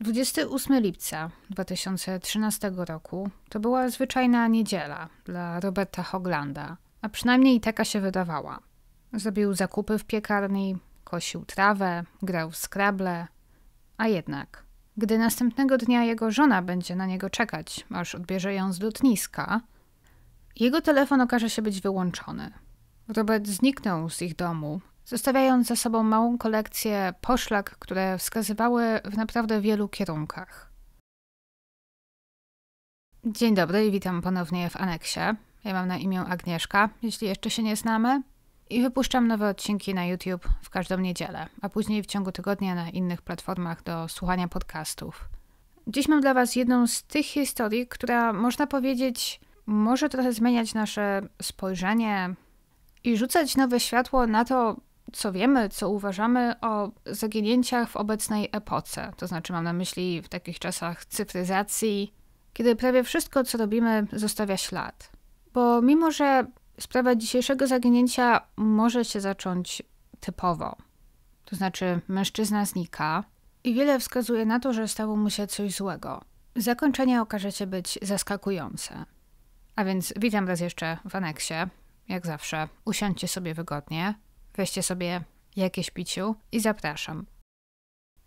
28 lipca 2013 roku to była zwyczajna niedziela dla Roberta Hoglanda, a przynajmniej taka się wydawała. Zrobił zakupy w piekarni, kosił trawę, grał w skrable, a jednak, gdy następnego dnia jego żona będzie na niego czekać, aż odbierze ją z lotniska, jego telefon okaże się być wyłączony. Robert zniknął z ich domu, zostawiając za sobą małą kolekcję poszlak, które wskazywały w naprawdę wielu kierunkach. Dzień dobry i witam ponownie w aneksie. Ja mam na imię Agnieszka, jeśli jeszcze się nie znamy. I wypuszczam nowe odcinki na YouTube w każdą niedzielę, a później w ciągu tygodnia na innych platformach do słuchania podcastów. Dziś mam dla Was jedną z tych historii, która można powiedzieć może trochę zmieniać nasze spojrzenie i rzucać nowe światło na to, co wiemy, co uważamy o zaginięciach w obecnej epoce. To znaczy, mam na myśli w takich czasach cyfryzacji, kiedy prawie wszystko, co robimy, zostawia ślad. Bo mimo, że sprawa dzisiejszego zaginięcia może się zacząć typowo, to znaczy mężczyzna znika i wiele wskazuje na to, że stało mu się coś złego. Zakończenie okaże się być zaskakujące. A więc witam raz jeszcze w aneksie. Jak zawsze, usiądźcie sobie wygodnie, weźcie sobie jakieś piciu i zapraszam.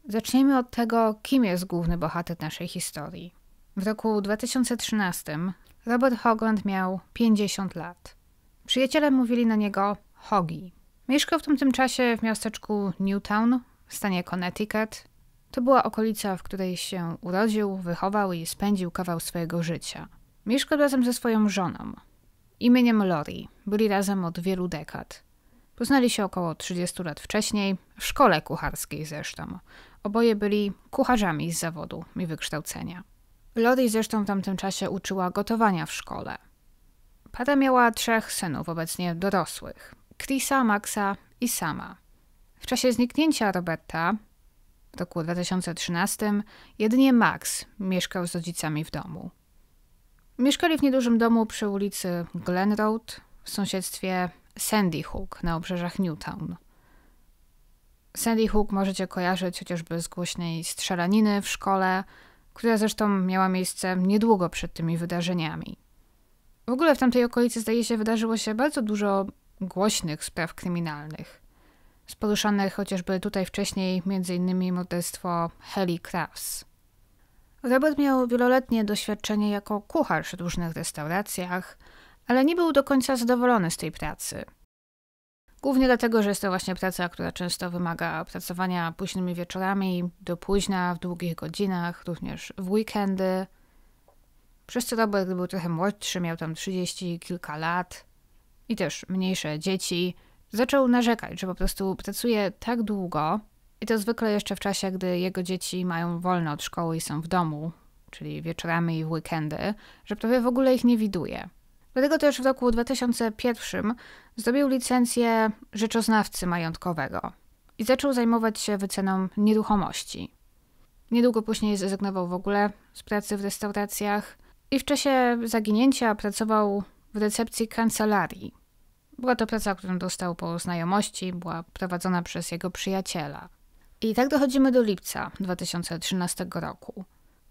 Zacznijmy od tego, kim jest główny bohater naszej historii. W roku 2013 Robert Hogland miał 50 lat. Przyjaciele mówili na niego Hogi. Mieszkał w tym czasie w miasteczku Newtown w stanie Connecticut. To była okolica, w której się urodził, wychował i spędził kawał swojego życia. Mieszkał razem ze swoją żoną, imieniem Lori. Byli razem od wielu dekad. Poznali się około 30 lat wcześniej, w szkole kucharskiej zresztą. Oboje byli kucharzami z zawodu i wykształcenia. Lodi zresztą w tamtym czasie uczyła gotowania w szkole. Pada miała trzech synów, obecnie dorosłych: Chrisa, Maxa i Sama. W czasie zniknięcia Roberta w roku 2013 jedynie Max mieszkał z rodzicami w domu. Mieszkali w niedużym domu przy ulicy Glen Road w sąsiedztwie Sandy Hook na obrzeżach Newtown. Sandy Hook możecie kojarzyć chociażby z głośnej strzelaniny w szkole, która zresztą miała miejsce niedługo przed tymi wydarzeniami. W ogóle w tamtej okolicy, zdaje się, wydarzyło się bardzo dużo głośnych spraw kryminalnych. Z chociażby tutaj wcześniej m.in. morderstwo Heli Crafts. Robert miał wieloletnie doświadczenie jako kucharz w różnych restauracjach, ale nie był do końca zadowolony z tej pracy. Głównie dlatego, że jest to właśnie praca, która często wymaga pracowania późnymi wieczorami, do późna, w długich godzinach, również w weekendy. Przez co Robert był trochę młodszy, miał tam 30 kilka lat i też mniejsze dzieci. Zaczął narzekać, że po prostu pracuje tak długo i to zwykle jeszcze w czasie, gdy jego dzieci mają wolne od szkoły i są w domu, czyli wieczorami i w weekendy, że prawie w ogóle ich nie widuje. Dlatego też w roku 2001 zdobył licencję rzeczoznawcy majątkowego i zaczął zajmować się wyceną nieruchomości. Niedługo później zrezygnował w ogóle z pracy w restauracjach i w czasie zaginięcia pracował w recepcji kancelarii. Była to praca, którą dostał po znajomości, była prowadzona przez jego przyjaciela. I tak dochodzimy do lipca 2013 roku.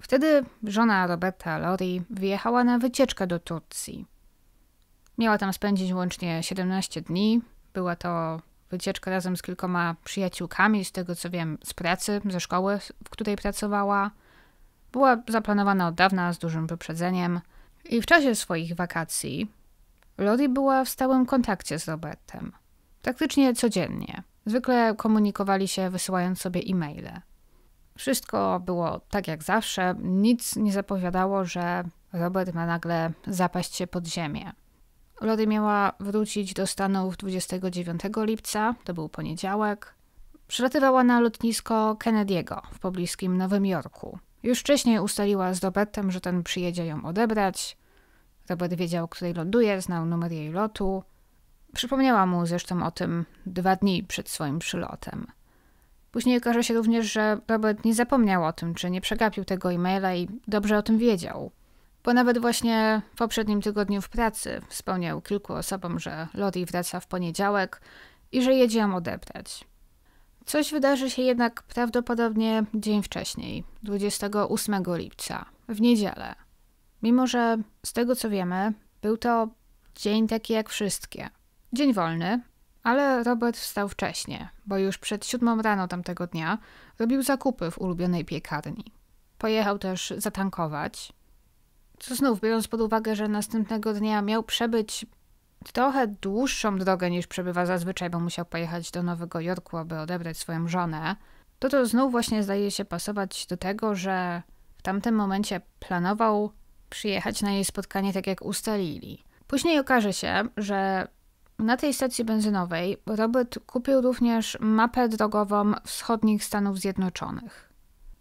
Wtedy żona Roberta Lori wyjechała na wycieczkę do Turcji. Miała tam spędzić łącznie 17 dni. Była to wycieczka razem z kilkoma przyjaciółkami, z tego co wiem, z pracy, ze szkoły, w której pracowała. Była zaplanowana od dawna, z dużym wyprzedzeniem. I w czasie swoich wakacji Lori była w stałym kontakcie z Robertem. Praktycznie codziennie. Zwykle komunikowali się wysyłając sobie e-maile. Wszystko było tak jak zawsze, nic nie zapowiadało, że Robert ma nagle zapaść się pod ziemię. Lody miała wrócić do Stanów 29 lipca, to był poniedziałek. Przylatywała na lotnisko Kennedy'ego w pobliskim Nowym Jorku. Już wcześniej ustaliła z Robertem, że ten przyjedzie ją odebrać. Robert wiedział, której ląduje, znał numer jej lotu. Przypomniała mu zresztą o tym dwa dni przed swoim przylotem. Później okaże się również, że Robert nie zapomniał o tym, czy nie przegapił tego e-maila i dobrze o tym wiedział. Bo nawet właśnie w poprzednim tygodniu w pracy wspomniał kilku osobom, że Lori wraca w poniedziałek i że jedzie ją odebrać. Coś wydarzy się jednak prawdopodobnie dzień wcześniej, 28 lipca, w niedzielę. Mimo, że z tego co wiemy, był to dzień taki jak wszystkie. Dzień wolny, ale Robert wstał wcześnie, bo już przed siódmą rano tamtego dnia robił zakupy w ulubionej piekarni. Pojechał też zatankować, co znów, biorąc pod uwagę, że następnego dnia miał przebyć trochę dłuższą drogę niż przebywa zazwyczaj, bo musiał pojechać do Nowego Jorku, aby odebrać swoją żonę, to to znów właśnie zdaje się pasować do tego, że w tamtym momencie planował przyjechać na jej spotkanie tak jak ustalili. Później okaże się, że na tej stacji benzynowej Robert kupił również mapę drogową wschodnich Stanów Zjednoczonych.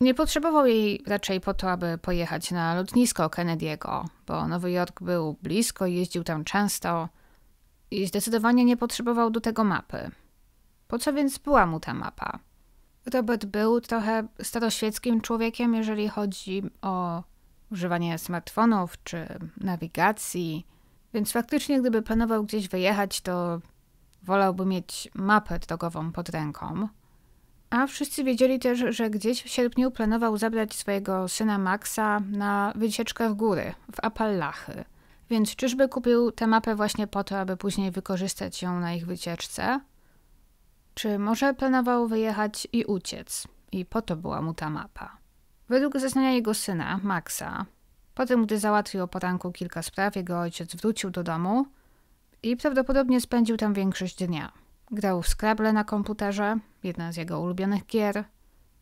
Nie potrzebował jej raczej po to, aby pojechać na lotnisko Kennedy'ego, bo Nowy Jork był blisko, jeździł tam często i zdecydowanie nie potrzebował do tego mapy. Po co więc była mu ta mapa? Robert był trochę staroświeckim człowiekiem, jeżeli chodzi o używanie smartfonów czy nawigacji, więc faktycznie, gdyby planował gdzieś wyjechać, to wolałby mieć mapę drogową pod ręką. A wszyscy wiedzieli też, że gdzieś w sierpniu planował zabrać swojego syna Maxa na wycieczkę w góry, w Appalachy. Więc czyżby kupił tę mapę właśnie po to, aby później wykorzystać ją na ich wycieczce? Czy może planował wyjechać i uciec? I po to była mu ta mapa. Według zeznania jego syna, Maxa, po tym, gdy załatwił o poranku kilka spraw, jego ojciec wrócił do domu i prawdopodobnie spędził tam większość dnia. Grał w Scrabble na komputerze, jedna z jego ulubionych gier.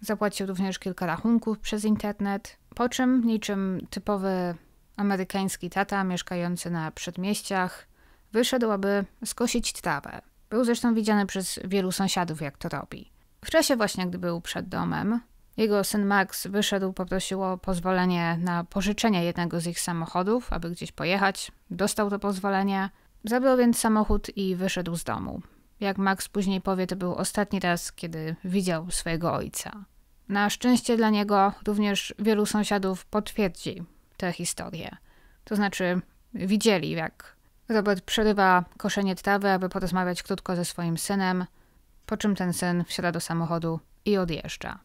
Zapłacił również kilka rachunków przez internet, po czym niczym typowy amerykański tata mieszkający na przedmieściach wyszedł, aby skosić trawę. Był zresztą widziany przez wielu sąsiadów, jak to robi. W czasie właśnie, gdy był przed domem, jego syn Max wyszedł, poprosił o pozwolenie na pożyczenie jednego z ich samochodów, aby gdzieś pojechać. Dostał to pozwolenie, zabrał więc samochód i wyszedł z domu. Jak Max później powie, to był ostatni raz, kiedy widział swojego ojca. Na szczęście dla niego również wielu sąsiadów potwierdzi tę historię. To znaczy, widzieli, jak Robert przerywa koszenie trawy, aby porozmawiać krótko ze swoim synem, po czym ten syn wsiada do samochodu i odjeżdża.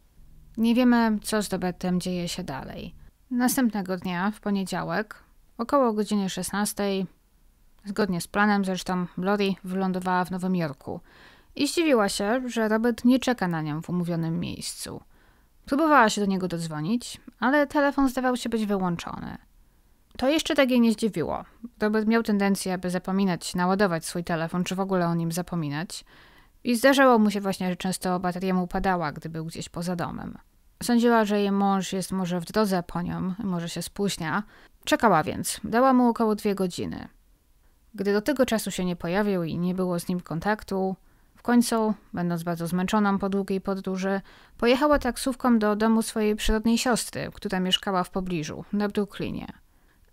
Nie wiemy, co z Robertem dzieje się dalej. Następnego dnia, w poniedziałek, około godziny 16, Zgodnie z planem zresztą Lori wylądowała w Nowym Jorku i zdziwiła się, że Robert nie czeka na nią w umówionym miejscu. Próbowała się do niego dodzwonić, ale telefon zdawał się być wyłączony. To jeszcze tak jej nie zdziwiło. Robert miał tendencję, aby zapominać naładować swój telefon, czy w ogóle o nim zapominać. I zdarzało mu się właśnie, że często bateria mu upadała, gdy był gdzieś poza domem. Sądziła, że jej mąż jest może w drodze po nią, może się spóźnia. Czekała więc. Dała mu około dwie godziny. Gdy do tego czasu się nie pojawił i nie było z nim kontaktu, w końcu, będąc bardzo zmęczoną po długiej podróży, pojechała taksówką do domu swojej przyrodnej siostry, która mieszkała w pobliżu, na Brooklynie.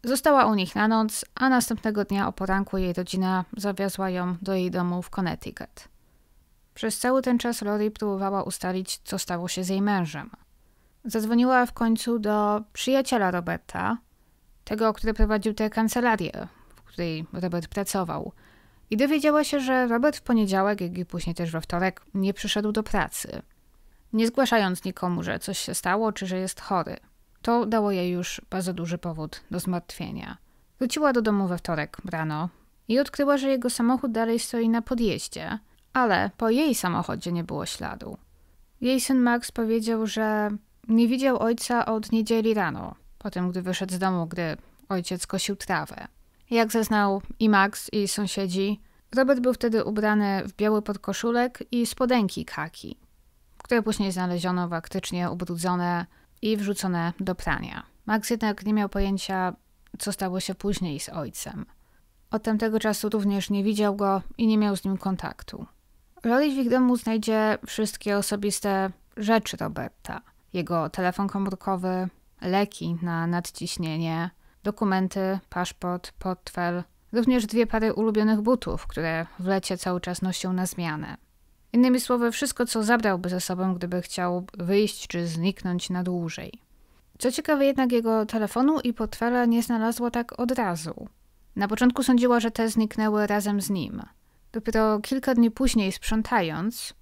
Została u nich na noc, a następnego dnia o poranku jej rodzina zawiozła ją do jej domu w Connecticut. Przez cały ten czas Lori próbowała ustalić, co stało się z jej mężem. Zadzwoniła w końcu do przyjaciela Roberta, tego, który prowadził tę kancelarię, której Robert pracował. I dowiedziała się, że Robert w poniedziałek, jak i później też we wtorek, nie przyszedł do pracy, nie zgłaszając nikomu, że coś się stało czy że jest chory. To dało jej już bardzo duży powód do zmartwienia. Wróciła do domu we wtorek rano i odkryła, że jego samochód dalej stoi na podjeździe, ale po jej samochodzie nie było śladu. Jej syn Max powiedział, że nie widział ojca od niedzieli rano, potem, gdy wyszedł z domu, gdy ojciec kosił trawę. Jak zeznał i Max, i sąsiedzi, Robert był wtedy ubrany w biały podkoszulek i spodenki kaki, które później znaleziono faktycznie ubrudzone i wrzucone do prania. Max jednak nie miał pojęcia, co stało się później z ojcem. Od tamtego czasu również nie widział go i nie miał z nim kontaktu. Rory w ich domu znajdzie wszystkie osobiste rzeczy Roberta. Jego telefon komórkowy, leki na nadciśnienie, dokumenty, paszport, portfel, również dwie pary ulubionych butów, które w lecie cały czas nosił na zmianę. Innymi słowy, wszystko, co zabrałby ze sobą, gdyby chciał wyjść czy zniknąć na dłużej. Co ciekawe, jednak jego telefonu i portfela nie znalazło tak od razu. Na początku sądziła, że te zniknęły razem z nim. Dopiero kilka dni później, sprzątając,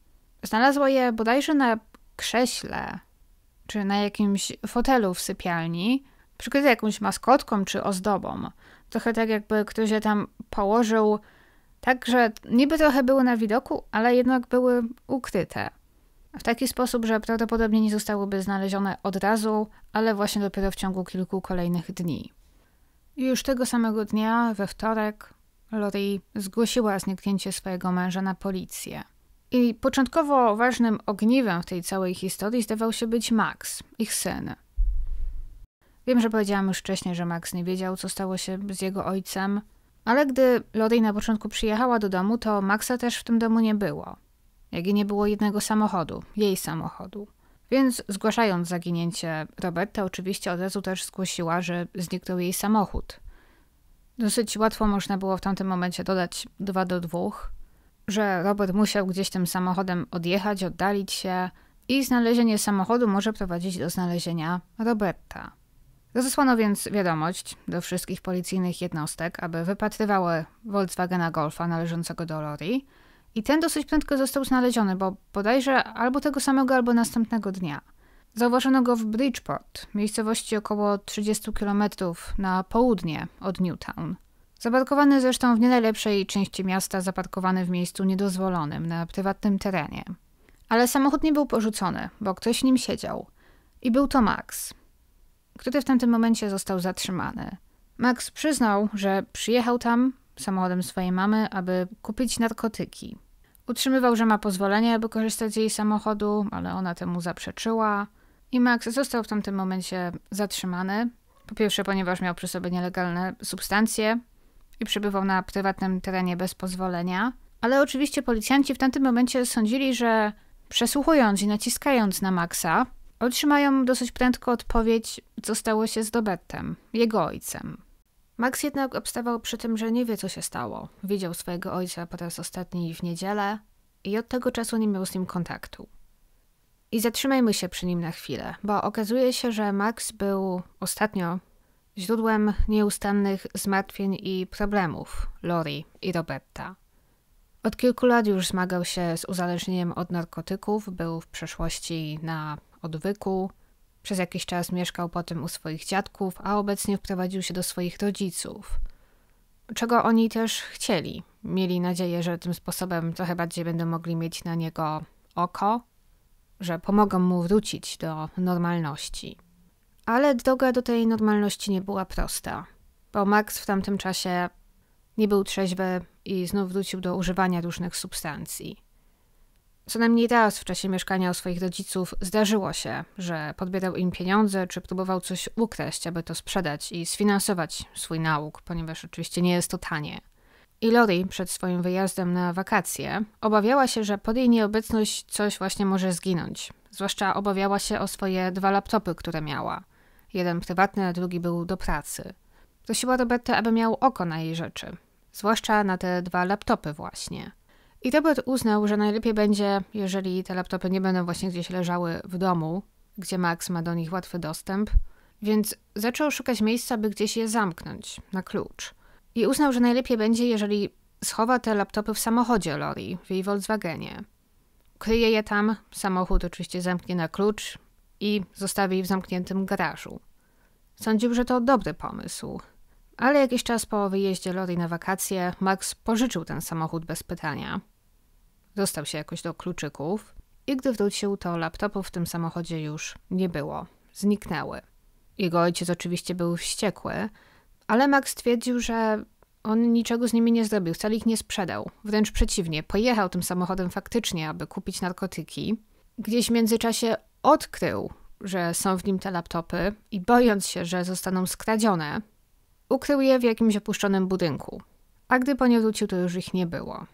znalazła je bodajże na krześle czy na jakimś fotelu w sypialni, przykryte jakąś maskotką czy ozdobą. Trochę tak, jakby ktoś je tam położył, tak, że niby trochę były na widoku, ale jednak były ukryte. W taki sposób, że prawdopodobnie nie zostałyby znalezione od razu, ale właśnie dopiero w ciągu kilku kolejnych dni. Już tego samego dnia, we wtorek, Lori zgłosiła zniknięcie swojego męża na policję. I początkowo ważnym ogniwem w tej całej historii zdawał się być Max, ich syn. Wiem, że powiedziałam już wcześniej, że Max nie wiedział, co stało się z jego ojcem, ale gdy Lodej na początku przyjechała do domu, to Maxa też w tym domu nie było. Jak i nie było jednego samochodu, jej samochodu. Więc zgłaszając zaginięcie Roberta, oczywiście od razu też zgłosiła, że zniknął jej samochód. Dosyć łatwo można było w tamtym momencie dodać 2 do 2, że Robert musiał gdzieś tym samochodem odjechać, oddalić się i znalezienie samochodu może prowadzić do znalezienia Roberta. Rozesłano więc wiadomość do wszystkich policyjnych jednostek, aby wypatrywały Volkswagena Golfa należącego do Lori i ten dosyć prędko został znaleziony, bo bodajże albo tego samego, albo następnego dnia. Zauważono go w Bridgeport, miejscowości około 30 km na południe od Newtown. Zaparkowany zresztą w nie najlepszej części miasta, zaparkowany w miejscu niedozwolonym, na prywatnym terenie. Ale samochód nie był porzucony, bo ktoś nim siedział. I był to Max, który w tamtym momencie został zatrzymany. Max przyznał, że przyjechał tam samochodem swojej mamy, aby kupić narkotyki. Utrzymywał, że ma pozwolenie, aby korzystać z jej samochodu, ale ona temu zaprzeczyła. I Max został w tamtym momencie zatrzymany. Po pierwsze, ponieważ miał przy sobie nielegalne substancje i przebywał na prywatnym terenie bez pozwolenia. Ale oczywiście policjanci w tamtym momencie sądzili, że przesłuchując i naciskając na Maxa, Otrzymają dosyć prędko odpowiedź, co stało się z Robertem, jego ojcem. Max jednak obstawał przy tym, że nie wie, co się stało. Widział swojego ojca po raz ostatni w niedzielę i od tego czasu nie miał z nim kontaktu. I zatrzymajmy się przy nim na chwilę, bo okazuje się, że Max był ostatnio źródłem nieustannych zmartwień i problemów Lori i Roberta. Od kilku lat już zmagał się z uzależnieniem od narkotyków, był w przeszłości na odwyku. Przez jakiś czas mieszkał potem u swoich dziadków, a obecnie wprowadził się do swoich rodziców. Czego oni też chcieli. Mieli nadzieję, że tym sposobem trochę bardziej będą mogli mieć na niego oko, że pomogą mu wrócić do normalności. Ale droga do tej normalności nie była prosta, bo Max w tamtym czasie nie był trzeźwy i znów wrócił do używania różnych substancji. Co najmniej raz w czasie mieszkania u swoich rodziców zdarzyło się, że podbierał im pieniądze czy próbował coś ukraść, aby to sprzedać i sfinansować swój nauk, ponieważ oczywiście nie jest to tanie. I Lori przed swoim wyjazdem na wakacje obawiała się, że pod jej nieobecność coś właśnie może zginąć. Zwłaszcza obawiała się o swoje dwa laptopy, które miała. Jeden prywatny, a drugi był do pracy. Prosiła Roberta, aby miał oko na jej rzeczy. Zwłaszcza na te dwa laptopy właśnie – i Robert uznał, że najlepiej będzie, jeżeli te laptopy nie będą właśnie gdzieś leżały w domu, gdzie Max ma do nich łatwy dostęp, więc zaczął szukać miejsca, by gdzieś je zamknąć na klucz. I uznał, że najlepiej będzie, jeżeli schowa te laptopy w samochodzie Lori, w jej Volkswagenie. Kryje je tam, samochód oczywiście zamknie na klucz i zostawi w zamkniętym garażu. Sądził, że to dobry pomysł. Ale jakiś czas po wyjeździe Lori na wakacje, Max pożyczył ten samochód bez pytania dostał się jakoś do kluczyków i gdy wrócił, to laptopów w tym samochodzie już nie było. Zniknęły. Jego ojciec oczywiście był wściekły, ale Max twierdził, że on niczego z nimi nie zrobił, wcale ich nie sprzedał. Wręcz przeciwnie, pojechał tym samochodem faktycznie, aby kupić narkotyki. Gdzieś w międzyczasie odkrył, że są w nim te laptopy i bojąc się, że zostaną skradzione, ukrył je w jakimś opuszczonym budynku. A gdy po nie wrócił, to już ich nie było.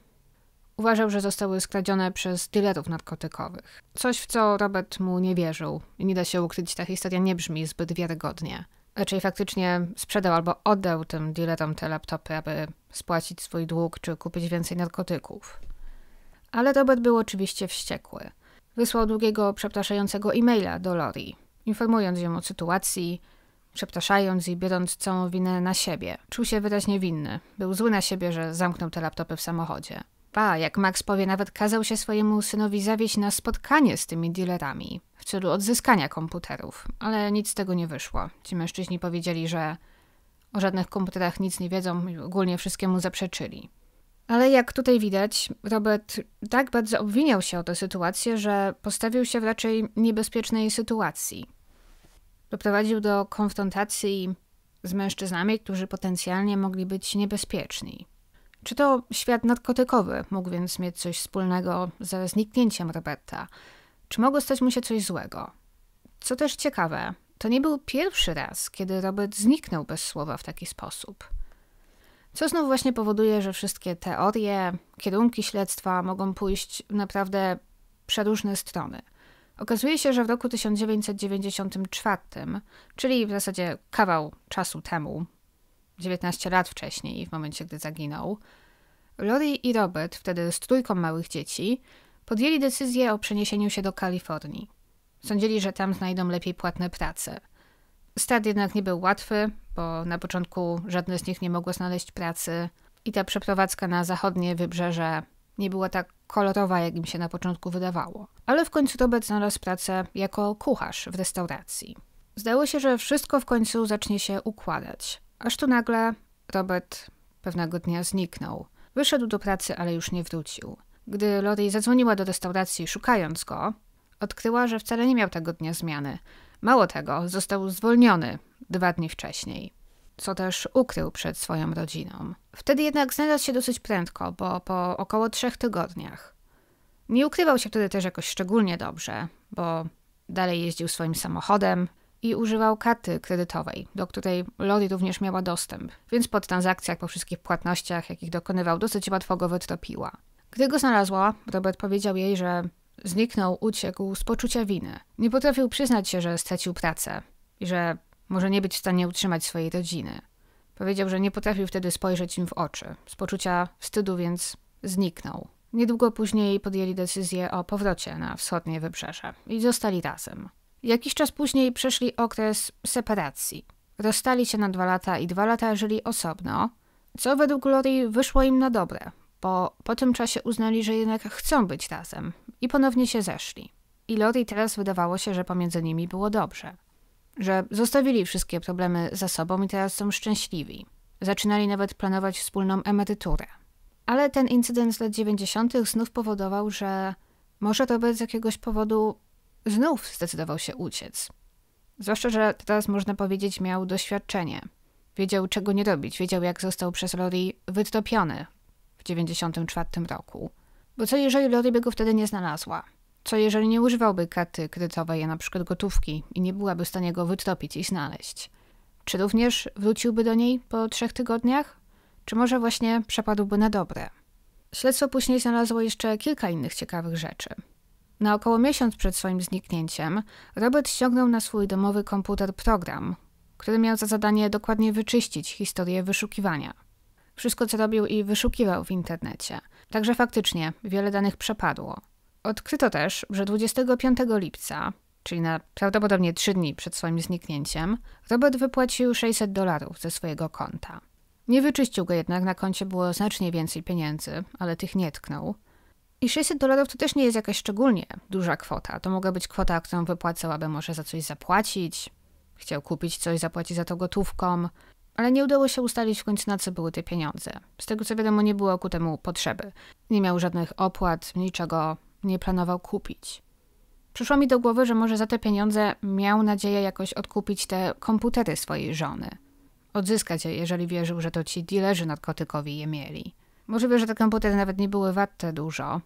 Uważał, że zostały skradzione przez dealerów narkotykowych. Coś, w co Robert mu nie wierzył. I nie da się ukryć, ta historia nie brzmi zbyt wiarygodnie. Raczej faktycznie sprzedał albo oddał tym dealerom te laptopy, aby spłacić swój dług czy kupić więcej narkotyków. Ale Robert był oczywiście wściekły. Wysłał długiego, przepraszającego e-maila do Lori, informując ją o sytuacji, przepraszając i biorąc całą winę na siebie. Czuł się wyraźnie winny. Był zły na siebie, że zamknął te laptopy w samochodzie. Ba, jak Max powie, nawet kazał się swojemu synowi zawieźć na spotkanie z tymi dealerami w celu odzyskania komputerów, ale nic z tego nie wyszło. Ci mężczyźni powiedzieli, że o żadnych komputerach nic nie wiedzą, ogólnie wszystkiemu zaprzeczyli. Ale jak tutaj widać, Robert tak bardzo obwiniał się o tę sytuację, że postawił się w raczej niebezpiecznej sytuacji. Doprowadził do konfrontacji z mężczyznami, którzy potencjalnie mogli być niebezpieczni. Czy to świat narkotykowy mógł więc mieć coś wspólnego ze zniknięciem Roberta? Czy mogło stać mu się coś złego? Co też ciekawe, to nie był pierwszy raz, kiedy Robert zniknął bez słowa w taki sposób. Co znów właśnie powoduje, że wszystkie teorie, kierunki śledztwa mogą pójść naprawdę przeróżne strony. Okazuje się, że w roku 1994, czyli w zasadzie kawał czasu temu, 19 lat wcześniej, w momencie gdy zaginął, Lori i Robert, wtedy z trójką małych dzieci, podjęli decyzję o przeniesieniu się do Kalifornii. Sądzili, że tam znajdą lepiej płatne prace. Start jednak nie był łatwy, bo na początku żadne z nich nie mogło znaleźć pracy i ta przeprowadzka na zachodnie wybrzeże nie była tak kolorowa, jak im się na początku wydawało. Ale w końcu Robert znalazł pracę jako kucharz w restauracji. Zdało się, że wszystko w końcu zacznie się układać. Aż tu nagle Robert pewnego dnia zniknął. Wyszedł do pracy, ale już nie wrócił. Gdy Lori zadzwoniła do restauracji szukając go, odkryła, że wcale nie miał tego dnia zmiany. Mało tego, został zwolniony dwa dni wcześniej, co też ukrył przed swoją rodziną. Wtedy jednak znalazł się dosyć prędko, bo po około trzech tygodniach. Nie ukrywał się wtedy też jakoś szczególnie dobrze, bo dalej jeździł swoim samochodem, i używał karty kredytowej, do której Lori również miała dostęp, więc po transakcjach, po wszystkich płatnościach, jakich dokonywał, dosyć łatwo go wytropiła. Gdy go znalazła, Robert powiedział jej, że zniknął, uciekł z poczucia winy. Nie potrafił przyznać się, że stracił pracę i że może nie być w stanie utrzymać swojej rodziny. Powiedział, że nie potrafił wtedy spojrzeć im w oczy, z poczucia wstydu, więc zniknął. Niedługo później podjęli decyzję o powrocie na wschodnie wybrzeże i zostali razem. Jakiś czas później przeszli okres separacji. Rozstali się na dwa lata i dwa lata żyli osobno, co według Lori wyszło im na dobre, bo po tym czasie uznali, że jednak chcą być razem i ponownie się zeszli. I Lori teraz wydawało się, że pomiędzy nimi było dobrze. Że zostawili wszystkie problemy za sobą i teraz są szczęśliwi. Zaczynali nawet planować wspólną emeryturę. Ale ten incydent z lat 90. znów powodował, że może to z jakiegoś powodu znów zdecydował się uciec. Zwłaszcza, że teraz można powiedzieć, miał doświadczenie. Wiedział, czego nie robić, wiedział, jak został przez Rory wytopiony w 1994 roku. Bo co jeżeli Rory by go wtedy nie znalazła? Co jeżeli nie używałby karty kredytowej, a na przykład gotówki i nie byłaby w stanie go wytopić i znaleźć? Czy również wróciłby do niej po trzech tygodniach? Czy może właśnie przepadłby na dobre? Śledztwo później znalazło jeszcze kilka innych ciekawych rzeczy. Na około miesiąc przed swoim zniknięciem Robert ściągnął na swój domowy komputer program, który miał za zadanie dokładnie wyczyścić historię wyszukiwania. Wszystko, co robił i wyszukiwał w internecie. Także faktycznie wiele danych przepadło. Odkryto też, że 25 lipca, czyli na prawdopodobnie 3 dni przed swoim zniknięciem, Robert wypłacił 600 dolarów ze swojego konta. Nie wyczyścił go jednak, na koncie było znacznie więcej pieniędzy, ale tych nie tknął. I 600 dolarów to też nie jest jakaś szczególnie duża kwota. To mogła być kwota, którą aby może za coś zapłacić, chciał kupić coś, zapłacić za to gotówką, ale nie udało się ustalić w końcu na co były te pieniądze. Z tego co wiadomo nie było ku temu potrzeby. Nie miał żadnych opłat, niczego nie planował kupić. Przyszło mi do głowy, że może za te pieniądze miał nadzieję jakoś odkupić te komputery swojej żony. Odzyskać je, jeżeli wierzył, że to ci dilerzy narkotykowi je mieli. Możliwe, że te komputery nawet nie były warte dużo,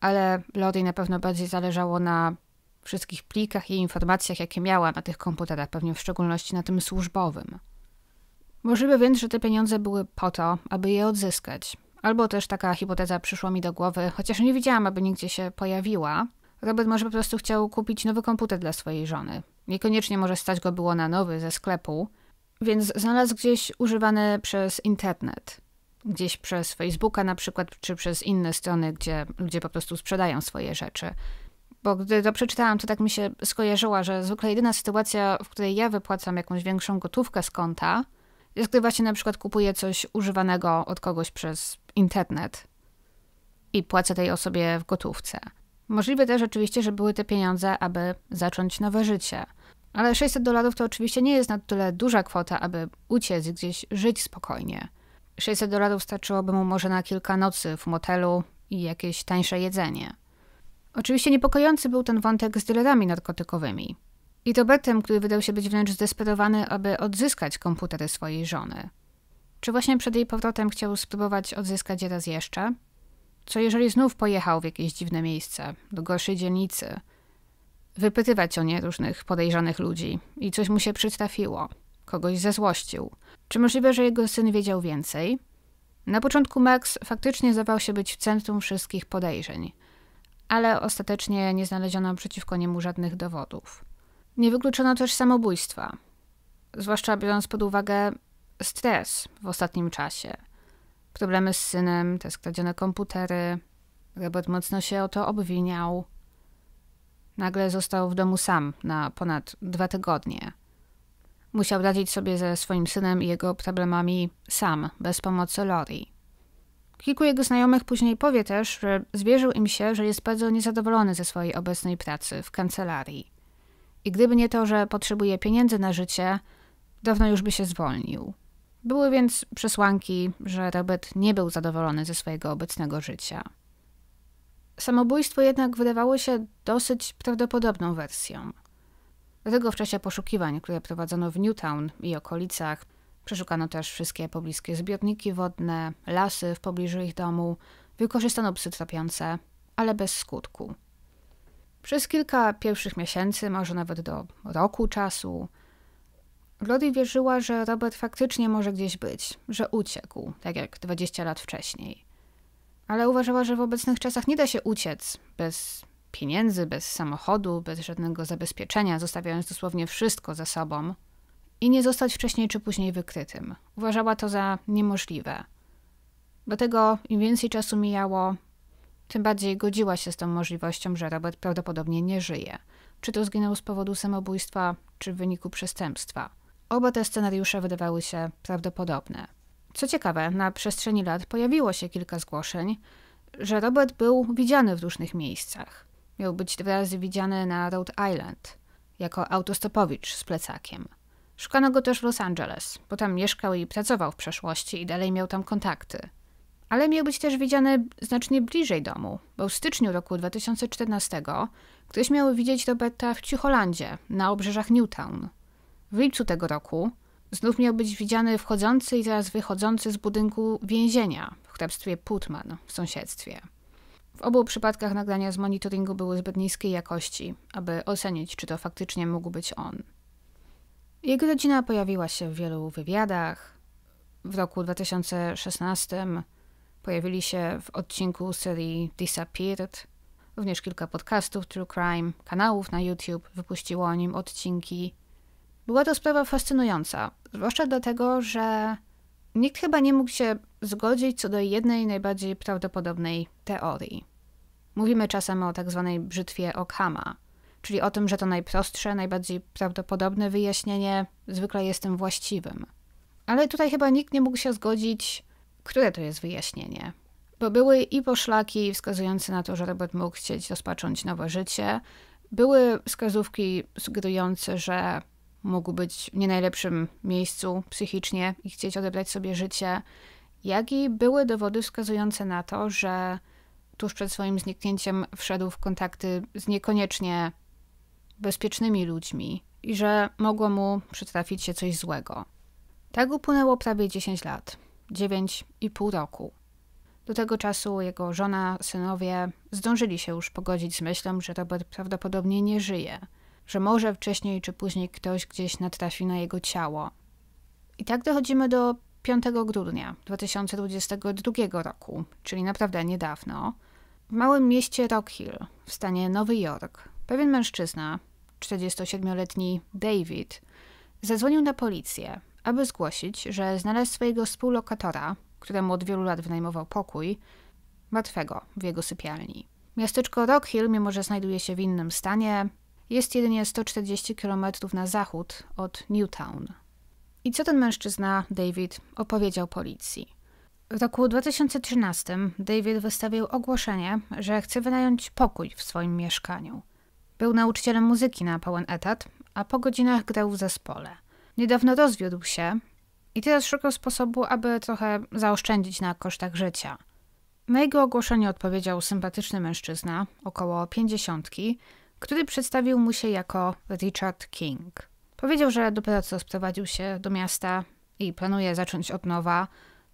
ale Lori na pewno bardziej zależało na wszystkich plikach i informacjach, jakie miała na tych komputerach, pewnie w szczególności na tym służbowym. Możliwe więc, że te pieniądze były po to, aby je odzyskać. Albo też taka hipoteza przyszła mi do głowy, chociaż nie widziałam, aby nigdzie się pojawiła. Robert może po prostu chciał kupić nowy komputer dla swojej żony. Niekoniecznie może stać go było na nowy ze sklepu, więc znalazł gdzieś używany przez internet gdzieś przez Facebooka na przykład, czy przez inne strony, gdzie ludzie po prostu sprzedają swoje rzeczy. Bo gdy to przeczytałam, to tak mi się skojarzyło, że zwykle jedyna sytuacja, w której ja wypłacam jakąś większą gotówkę z konta, jest gdy właśnie na przykład kupuję coś używanego od kogoś przez internet i płacę tej osobie w gotówce. Możliwe też oczywiście, że były te pieniądze, aby zacząć nowe życie. Ale 600 dolarów to oczywiście nie jest na tyle duża kwota, aby uciec gdzieś, żyć spokojnie. 600 dolarów starczyłoby mu może na kilka nocy w motelu i jakieś tańsze jedzenie. Oczywiście niepokojący był ten wątek z dylerami narkotykowymi i Robertem, który wydał się być wręcz zdesperowany, aby odzyskać komputery swojej żony. Czy właśnie przed jej powrotem chciał spróbować odzyskać je raz jeszcze? Co jeżeli znów pojechał w jakieś dziwne miejsce, do gorszej dzielnicy? Wypytywać o nie różnych podejrzanych ludzi i coś mu się przytrafiło, kogoś zezłościł – czy możliwe, że jego syn wiedział więcej? Na początku Max faktycznie zdawał się być w centrum wszystkich podejrzeń, ale ostatecznie nie znaleziono przeciwko niemu żadnych dowodów. Nie wykluczono też samobójstwa, zwłaszcza biorąc pod uwagę stres w ostatnim czasie. Problemy z synem, te skradzione komputery. Robert mocno się o to obwiniał. Nagle został w domu sam na ponad dwa tygodnie – Musiał radzić sobie ze swoim synem i jego problemami sam, bez pomocy Lori. Kilku jego znajomych później powie też, że zwierzył im się, że jest bardzo niezadowolony ze swojej obecnej pracy w kancelarii. I gdyby nie to, że potrzebuje pieniędzy na życie, dawno już by się zwolnił. Były więc przesłanki, że Robert nie był zadowolony ze swojego obecnego życia. Samobójstwo jednak wydawało się dosyć prawdopodobną wersją – Dlatego w czasie poszukiwań, które prowadzono w Newtown i okolicach, przeszukano też wszystkie pobliskie zbiorniki wodne, lasy w pobliżu ich domu, wykorzystano psy trapiące, ale bez skutku. Przez kilka pierwszych miesięcy, może nawet do roku czasu, Glory wierzyła, że Robert faktycznie może gdzieś być, że uciekł, tak jak 20 lat wcześniej. Ale uważała, że w obecnych czasach nie da się uciec bez pieniędzy, bez samochodu, bez żadnego zabezpieczenia, zostawiając dosłownie wszystko za sobą i nie zostać wcześniej czy później wykrytym. Uważała to za niemożliwe. Dlatego im więcej czasu mijało, tym bardziej godziła się z tą możliwością, że Robert prawdopodobnie nie żyje. Czy to zginął z powodu samobójstwa, czy w wyniku przestępstwa. Oba te scenariusze wydawały się prawdopodobne. Co ciekawe, na przestrzeni lat pojawiło się kilka zgłoszeń, że Robert był widziany w różnych miejscach. Miał być dwa razy widziany na Rhode Island jako autostopowicz z plecakiem. Szukano go też w Los Angeles, bo tam mieszkał i pracował w przeszłości i dalej miał tam kontakty. Ale miał być też widziany znacznie bliżej domu, bo w styczniu roku 2014 ktoś miał widzieć Roberta w Cicholandzie na obrzeżach Newtown. W lipcu tego roku znów miał być widziany wchodzący i teraz wychodzący z budynku więzienia w hrabstwie Putman w sąsiedztwie. W obu przypadkach nagrania z monitoringu były zbyt niskiej jakości, aby ocenić, czy to faktycznie mógł być on. Jego rodzina pojawiła się w wielu wywiadach. W roku 2016 pojawili się w odcinku serii Disappeared. Również kilka podcastów True Crime, kanałów na YouTube wypuściło o nim odcinki. Była to sprawa fascynująca, zwłaszcza dlatego, że nikt chyba nie mógł się zgodzić co do jednej najbardziej prawdopodobnej teorii. Mówimy czasem o tak zwanej brzytwie Okhama, czyli o tym, że to najprostsze, najbardziej prawdopodobne wyjaśnienie zwykle jest tym właściwym. Ale tutaj chyba nikt nie mógł się zgodzić, które to jest wyjaśnienie. Bo były i poszlaki wskazujące na to, że Robert mógł chcieć rozpocząć nowe życie, były wskazówki sugerujące, że mógł być w nie najlepszym miejscu psychicznie i chcieć odebrać sobie życie, jak i były dowody wskazujące na to, że tuż przed swoim zniknięciem wszedł w kontakty z niekoniecznie bezpiecznymi ludźmi i że mogło mu przytrafić się coś złego. Tak upłynęło prawie 10 lat, 9,5 roku. Do tego czasu jego żona, synowie zdążyli się już pogodzić z myślą, że Robert prawdopodobnie nie żyje, że może wcześniej czy później ktoś gdzieś natrafi na jego ciało. I tak dochodzimy do 5 grudnia 2022 roku, czyli naprawdę niedawno, w małym mieście Rock Hill w stanie Nowy Jork pewien mężczyzna, 47-letni David, zadzwonił na policję, aby zgłosić, że znalazł swojego współlokatora, któremu od wielu lat wynajmował pokój, martwego w jego sypialni. Miasteczko Rock Hill, mimo że znajduje się w innym stanie, jest jedynie 140 km na zachód od Newtown, i co ten mężczyzna, David, opowiedział policji? W roku 2013 David wystawił ogłoszenie, że chce wynająć pokój w swoim mieszkaniu. Był nauczycielem muzyki na pełen etat, a po godzinach grał w zespole. Niedawno rozwiódł się i teraz szukał sposobu, aby trochę zaoszczędzić na kosztach życia. Na jego ogłoszenie odpowiedział sympatyczny mężczyzna, około pięćdziesiątki, który przedstawił mu się jako Richard King. Powiedział, że dopiero co sprowadził się do miasta i planuje zacząć od nowa,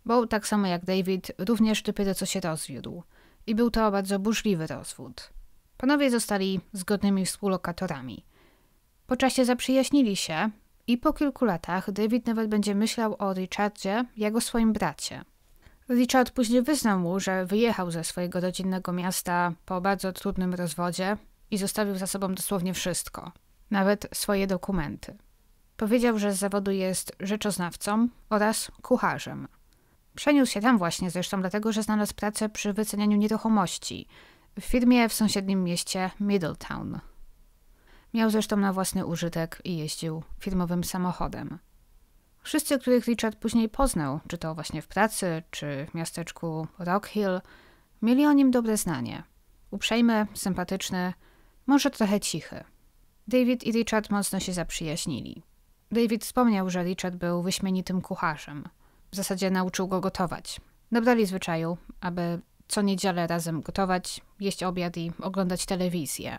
bo tak samo jak David, również dopiero co się rozwiódł. I był to bardzo burzliwy rozwód. Panowie zostali zgodnymi współlokatorami. Po czasie zaprzyjaźnili się i po kilku latach David nawet będzie myślał o Richardzie, jako swoim bracie. Richard później wyznał mu, że wyjechał ze swojego rodzinnego miasta po bardzo trudnym rozwodzie i zostawił za sobą dosłownie wszystko – nawet swoje dokumenty. Powiedział, że z zawodu jest rzeczoznawcą oraz kucharzem. Przeniósł się tam właśnie zresztą dlatego, że znalazł pracę przy wycenianiu nieruchomości w firmie w sąsiednim mieście Middletown. Miał zresztą na własny użytek i jeździł firmowym samochodem. Wszyscy, których Richard później poznał, czy to właśnie w pracy, czy w miasteczku Rock Hill, mieli o nim dobre znanie. Uprzejmy, sympatyczny, może trochę cichy. David i Richard mocno się zaprzyjaźnili. David wspomniał, że Richard był wyśmienitym kucharzem. W zasadzie nauczył go gotować. Nabrali zwyczaju, aby co niedzielę razem gotować, jeść obiad i oglądać telewizję.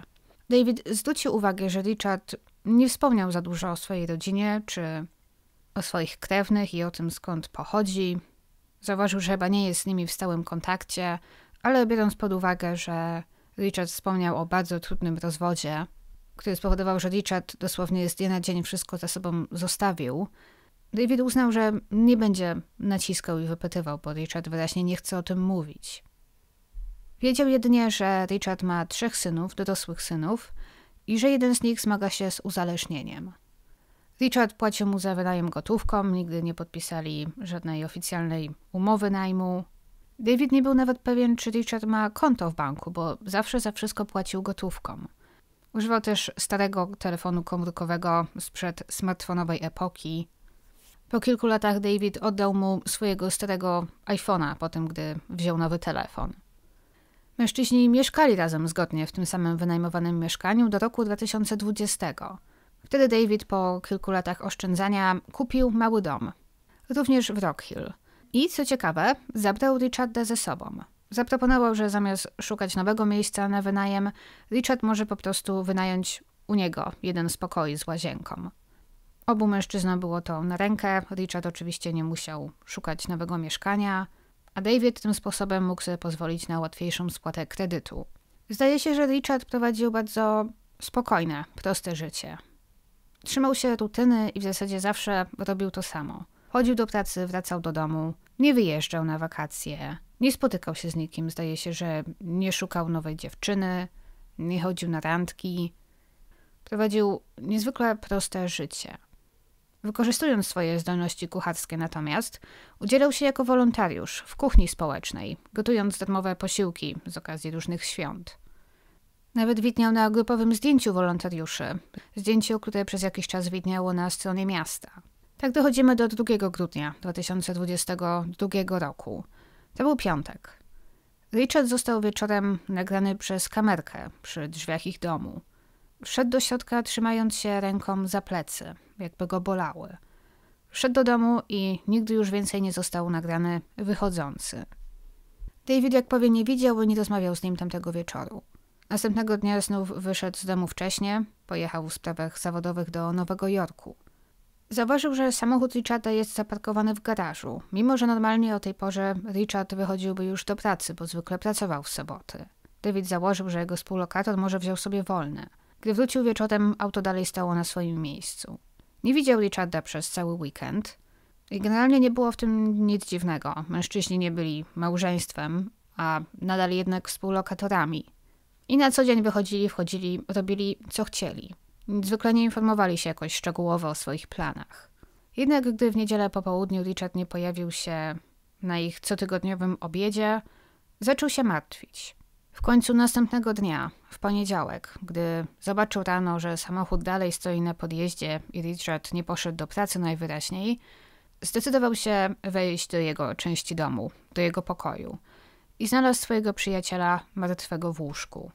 David zwrócił uwagę, że Richard nie wspomniał za dużo o swojej rodzinie czy o swoich krewnych i o tym skąd pochodzi. Zauważył, że chyba nie jest z nimi w stałym kontakcie, ale biorąc pod uwagę, że Richard wspomniał o bardzo trudnym rozwodzie, który spowodował, że Richard dosłownie jest dnia na dzień wszystko za sobą zostawił, David uznał, że nie będzie naciskał i wypytywał, bo Richard wyraźnie nie chce o tym mówić. Wiedział jedynie, że Richard ma trzech synów, dorosłych synów, i że jeden z nich zmaga się z uzależnieniem. Richard płacił mu za wynajem gotówką, nigdy nie podpisali żadnej oficjalnej umowy najmu. David nie był nawet pewien, czy Richard ma konto w banku, bo zawsze za wszystko płacił gotówką. Używał też starego telefonu komórkowego sprzed smartfonowej epoki. Po kilku latach David oddał mu swojego starego iPhone'a po tym, gdy wziął nowy telefon. Mężczyźni mieszkali razem zgodnie w tym samym wynajmowanym mieszkaniu do roku 2020. Wtedy David po kilku latach oszczędzania kupił mały dom, również w Rock Hill. I co ciekawe, zabrał Richarda ze sobą. Zaproponował, że zamiast szukać nowego miejsca na wynajem, Richard może po prostu wynająć u niego jeden z pokoi z łazienką. Obu mężczyznom było to na rękę, Richard oczywiście nie musiał szukać nowego mieszkania, a David tym sposobem mógł sobie pozwolić na łatwiejszą spłatę kredytu. Zdaje się, że Richard prowadził bardzo spokojne, proste życie. Trzymał się rutyny i w zasadzie zawsze robił to samo. Chodził do pracy, wracał do domu, nie wyjeżdżał na wakacje, nie spotykał się z nikim, zdaje się, że nie szukał nowej dziewczyny, nie chodził na randki. Prowadził niezwykle proste życie. Wykorzystując swoje zdolności kucharskie natomiast, udzielał się jako wolontariusz w kuchni społecznej, gotując darmowe posiłki z okazji różnych świąt. Nawet widniał na grupowym zdjęciu wolontariuszy, zdjęciu, które przez jakiś czas widniało na stronie miasta. Tak dochodzimy do 2 grudnia 2022 roku, to był piątek. Richard został wieczorem nagrany przez kamerkę przy drzwiach ich domu. Wszedł do środka, trzymając się ręką za plecy, jakby go bolały. Wszedł do domu i nigdy już więcej nie został nagrany wychodzący. David, jak powie, nie widział i nie rozmawiał z nim tamtego wieczoru. Następnego dnia znów wyszedł z domu wcześniej, pojechał w sprawach zawodowych do Nowego Jorku. Zauważył, że samochód Richarda jest zaparkowany w garażu, mimo że normalnie o tej porze Richard wychodziłby już do pracy, bo zwykle pracował w soboty. David założył, że jego współlokator może wziął sobie wolne. Gdy wrócił wieczorem, auto dalej stało na swoim miejscu. Nie widział Richarda przez cały weekend i generalnie nie było w tym nic dziwnego. Mężczyźni nie byli małżeństwem, a nadal jednak współlokatorami. I na co dzień wychodzili, wchodzili, robili co chcieli. Zwykle nie informowali się jakoś szczegółowo o swoich planach. Jednak gdy w niedzielę po południu Richard nie pojawił się na ich cotygodniowym obiedzie, zaczął się martwić. W końcu następnego dnia, w poniedziałek, gdy zobaczył rano, że samochód dalej stoi na podjeździe i Richard nie poszedł do pracy najwyraźniej, zdecydował się wejść do jego części domu, do jego pokoju i znalazł swojego przyjaciela martwego w łóżku.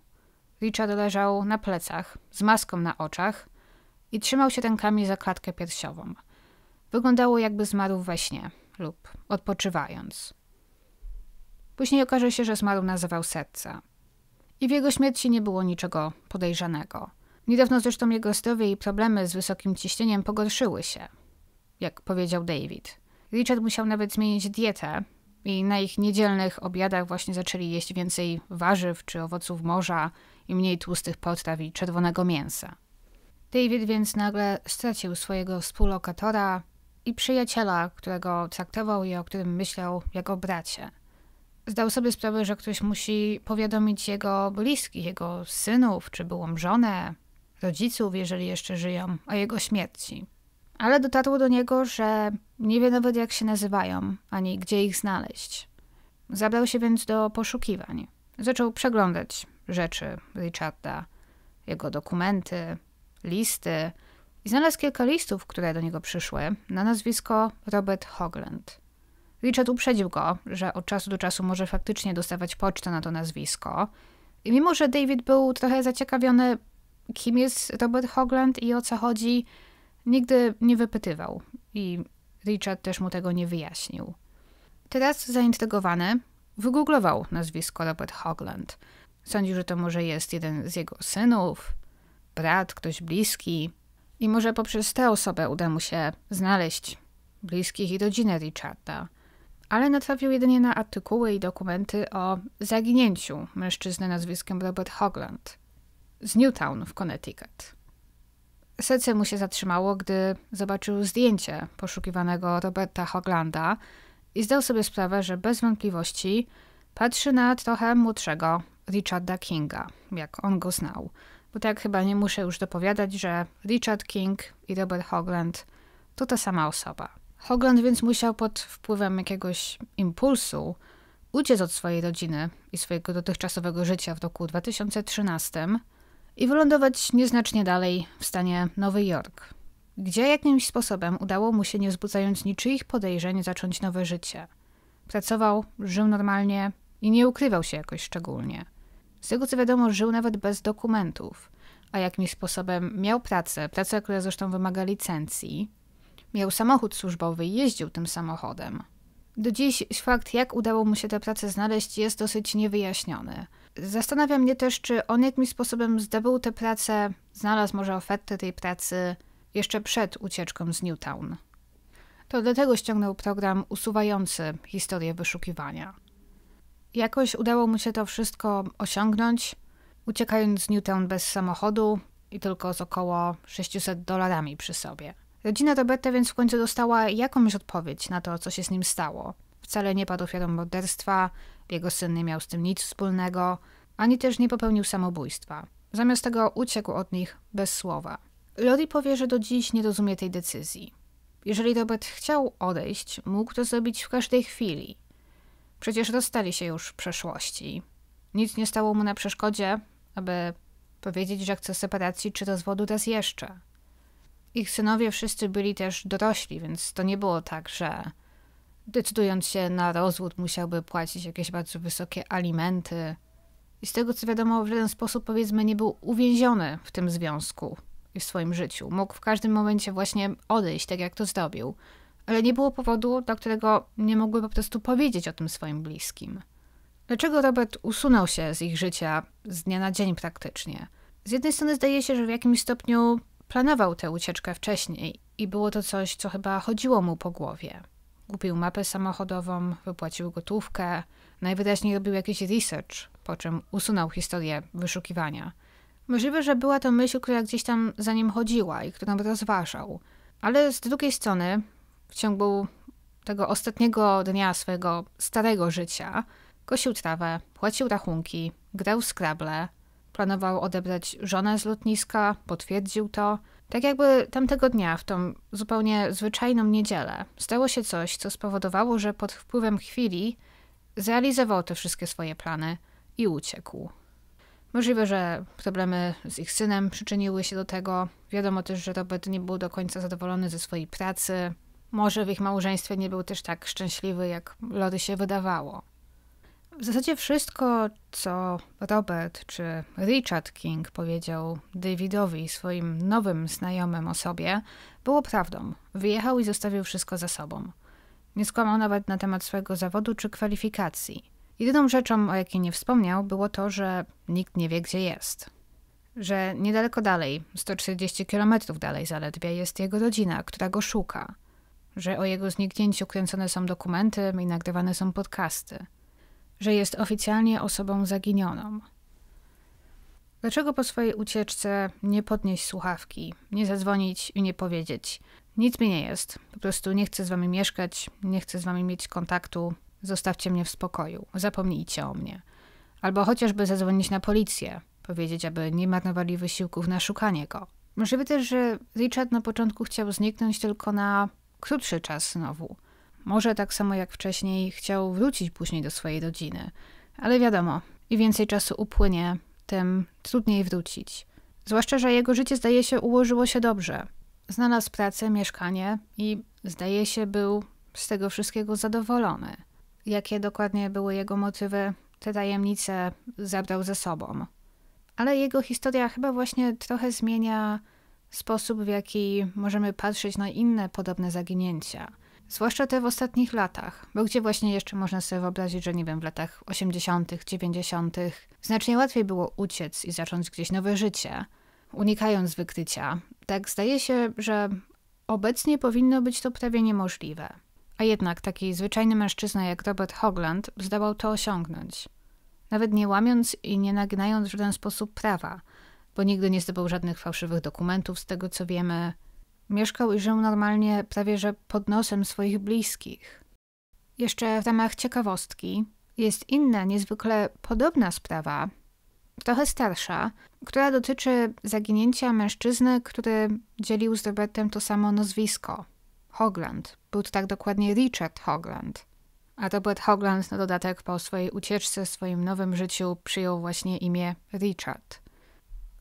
Richard leżał na plecach, z maską na oczach i trzymał się rękami za klatkę piersiową. Wyglądało jakby zmarł we śnie lub odpoczywając. Później okaże się, że zmarł nazywał serca. I w jego śmierci nie było niczego podejrzanego. Niedawno zresztą jego zdrowie i problemy z wysokim ciśnieniem pogorszyły się, jak powiedział David. Richard musiał nawet zmienić dietę i na ich niedzielnych obiadach właśnie zaczęli jeść więcej warzyw czy owoców morza, i mniej tłustych potraw i czerwonego mięsa. David więc nagle stracił swojego współlokatora i przyjaciela, którego traktował i o którym myślał jako bracie. Zdał sobie sprawę, że ktoś musi powiadomić jego bliskich, jego synów czy byłą żonę, rodziców, jeżeli jeszcze żyją, o jego śmierci. Ale dotarło do niego, że nie wie nawet jak się nazywają, ani gdzie ich znaleźć. Zabrał się więc do poszukiwań. Zaczął przeglądać rzeczy Richarda, jego dokumenty, listy i znalazł kilka listów, które do niego przyszły, na nazwisko Robert Hogland. Richard uprzedził go, że od czasu do czasu może faktycznie dostawać pocztę na to nazwisko. I mimo, że David był trochę zaciekawiony, kim jest Robert Hogland i o co chodzi, nigdy nie wypytywał. I Richard też mu tego nie wyjaśnił. Teraz zaintrygowany, wygooglował nazwisko Robert Hogland – Sądził, że to może jest jeden z jego synów, brat, ktoś bliski. I może poprzez tę osobę uda mu się znaleźć bliskich i rodzinę Richarda. Ale natrafił jedynie na artykuły i dokumenty o zaginięciu mężczyzny nazwiskiem Robert Hogland z Newtown w Connecticut. Serce mu się zatrzymało, gdy zobaczył zdjęcie poszukiwanego Roberta Hoglanda i zdał sobie sprawę, że bez wątpliwości patrzy na trochę młodszego Richarda Kinga, jak on go znał. Bo tak chyba nie muszę już dopowiadać, że Richard King i Robert Hogland to ta sama osoba. Hogland więc musiał pod wpływem jakiegoś impulsu uciec od swojej rodziny i swojego dotychczasowego życia w roku 2013 i wylądować nieznacznie dalej w stanie Nowy Jork, gdzie jakimś sposobem udało mu się, nie wzbudzając niczyich podejrzeń, zacząć nowe życie. Pracował, żył normalnie i nie ukrywał się jakoś szczególnie. Z tego co wiadomo, żył nawet bez dokumentów, a jakimś sposobem miał pracę, pracę, która zresztą wymaga licencji. Miał samochód służbowy i jeździł tym samochodem. Do dziś fakt, jak udało mu się tę pracę znaleźć, jest dosyć niewyjaśniony. Zastanawia mnie też, czy on jakimś sposobem zdobył tę pracę, znalazł może ofertę tej pracy jeszcze przed ucieczką z Newtown. To dlatego ściągnął program usuwający historię wyszukiwania. Jakoś udało mu się to wszystko osiągnąć, uciekając z Newtown bez samochodu i tylko z około 600 dolarami przy sobie. Rodzina Roberta więc w końcu dostała jakąś odpowiedź na to, co się z nim stało. Wcale nie padł ofiarą morderstwa, jego syn nie miał z tym nic wspólnego, ani też nie popełnił samobójstwa. Zamiast tego uciekł od nich bez słowa. Lori powie, że do dziś nie rozumie tej decyzji. Jeżeli Robert chciał odejść, mógł to zrobić w każdej chwili. Przecież rozstali się już w przeszłości. Nic nie stało mu na przeszkodzie, aby powiedzieć, że chce separacji czy rozwodu raz jeszcze. Ich synowie wszyscy byli też dorośli, więc to nie było tak, że decydując się na rozwód musiałby płacić jakieś bardzo wysokie alimenty. I z tego co wiadomo, w żaden sposób powiedzmy nie był uwięziony w tym związku i w swoim życiu. Mógł w każdym momencie właśnie odejść, tak jak to zrobił ale nie było powodu, dla którego nie mogły po prostu powiedzieć o tym swoim bliskim. Dlaczego Robert usunął się z ich życia z dnia na dzień praktycznie? Z jednej strony zdaje się, że w jakimś stopniu planował tę ucieczkę wcześniej i było to coś, co chyba chodziło mu po głowie. Kupił mapę samochodową, wypłacił gotówkę, najwyraźniej robił jakiś research, po czym usunął historię wyszukiwania. Możliwe, że była to myśl, która gdzieś tam za nim chodziła i którą rozważał. Ale z drugiej strony w ciągu tego ostatniego dnia swojego starego życia kosił trawę, płacił rachunki, grał skrable, planował odebrać żonę z lotniska, potwierdził to. Tak jakby tamtego dnia, w tą zupełnie zwyczajną niedzielę, stało się coś, co spowodowało, że pod wpływem chwili zrealizował te wszystkie swoje plany i uciekł. Możliwe, że problemy z ich synem przyczyniły się do tego. Wiadomo też, że Robert nie był do końca zadowolony ze swojej pracy, może w ich małżeństwie nie był też tak szczęśliwy, jak Lody się wydawało. W zasadzie wszystko, co Robert czy Richard King powiedział Davidowi, swoim nowym znajomym o sobie, było prawdą. Wyjechał i zostawił wszystko za sobą. Nie skłamał nawet na temat swojego zawodu czy kwalifikacji. Jedyną rzeczą, o jakiej nie wspomniał, było to, że nikt nie wie, gdzie jest. Że niedaleko dalej, 140 km dalej zaledwie, jest jego rodzina, która go szuka – że o jego zniknięciu kręcone są dokumenty i nagrywane są podcasty, że jest oficjalnie osobą zaginioną. Dlaczego po swojej ucieczce nie podnieść słuchawki, nie zadzwonić i nie powiedzieć: Nic mi nie jest, po prostu nie chcę z wami mieszkać, nie chcę z wami mieć kontaktu, zostawcie mnie w spokoju, zapomnijcie o mnie. Albo chociażby zadzwonić na policję, powiedzieć, aby nie marnowali wysiłków na szukanie go. Możliwe też, że Richard na początku chciał zniknąć tylko na krótszy czas znowu. Może tak samo jak wcześniej chciał wrócić później do swojej rodziny, ale wiadomo, im więcej czasu upłynie, tym trudniej wrócić. Zwłaszcza, że jego życie zdaje się ułożyło się dobrze. Znalazł pracę, mieszkanie i zdaje się był z tego wszystkiego zadowolony. Jakie dokładnie były jego motywy, te tajemnice zabrał ze sobą. Ale jego historia chyba właśnie trochę zmienia sposób, w jaki możemy patrzeć na inne podobne zaginięcia. Zwłaszcza te w ostatnich latach, bo gdzie właśnie jeszcze można sobie wyobrazić, że nie wiem, w latach 80., 90. znacznie łatwiej było uciec i zacząć gdzieś nowe życie, unikając wykrycia. Tak zdaje się, że obecnie powinno być to prawie niemożliwe. A jednak taki zwyczajny mężczyzna jak Robert Hogland zdawał to osiągnąć. Nawet nie łamiąc i nie naginając w żaden sposób prawa – bo nigdy nie zdobył żadnych fałszywych dokumentów, z tego co wiemy. Mieszkał i żył normalnie prawie że pod nosem swoich bliskich. Jeszcze w ramach ciekawostki jest inna, niezwykle podobna sprawa, trochę starsza, która dotyczy zaginięcia mężczyzny, który dzielił z Robertem to samo nazwisko Hogland. Był to tak dokładnie Richard Hogland. A Robert Hogland na dodatek po swojej ucieczce w swoim nowym życiu przyjął właśnie imię Richard.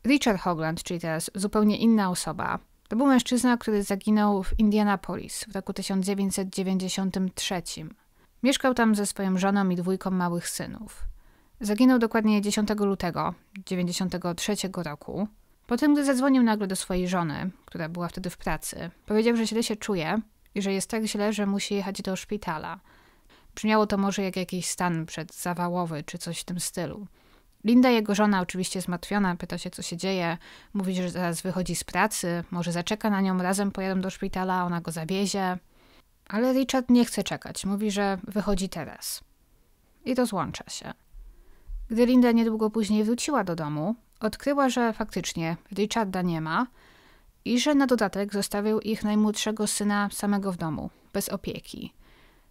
Richard Hogland, czyli teraz zupełnie inna osoba, to był mężczyzna, który zaginął w Indianapolis w roku 1993. Mieszkał tam ze swoją żoną i dwójką małych synów. Zaginął dokładnie 10 lutego 1993 roku. Potem, gdy zadzwonił nagle do swojej żony, która była wtedy w pracy, powiedział, że źle się czuje i że jest tak źle, że musi jechać do szpitala. Brzmiało to może jak jakiś stan przedzawałowy czy coś w tym stylu. Linda, jego żona, oczywiście zmartwiona, pyta się, co się dzieje. Mówi, że zaraz wychodzi z pracy, może zaczeka na nią, razem pojadą do szpitala, ona go zawiezie. Ale Richard nie chce czekać, mówi, że wychodzi teraz. I rozłącza się. Gdy Linda niedługo później wróciła do domu, odkryła, że faktycznie Richarda nie ma i że na dodatek zostawił ich najmłodszego syna samego w domu, bez opieki.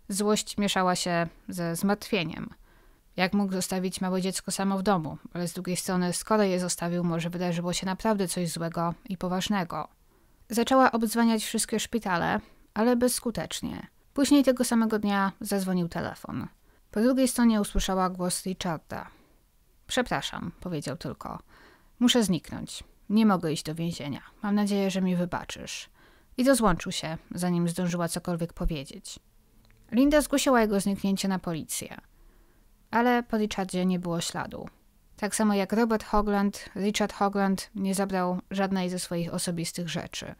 Złość mieszała się ze zmartwieniem – jak mógł zostawić małe dziecko samo w domu? Ale z drugiej strony, skoro je zostawił, może wydarzyło się naprawdę coś złego i poważnego. Zaczęła obdzwaniać wszystkie szpitale, ale bezskutecznie. Później tego samego dnia zadzwonił telefon. Po drugiej stronie usłyszała głos Richarda. Przepraszam, powiedział tylko. Muszę zniknąć. Nie mogę iść do więzienia. Mam nadzieję, że mi wybaczysz. I dozłączył się, zanim zdążyła cokolwiek powiedzieć. Linda zgłosiła jego zniknięcie na policję ale po Richardzie nie było śladu. Tak samo jak Robert Hogland, Richard Hogland nie zabrał żadnej ze swoich osobistych rzeczy.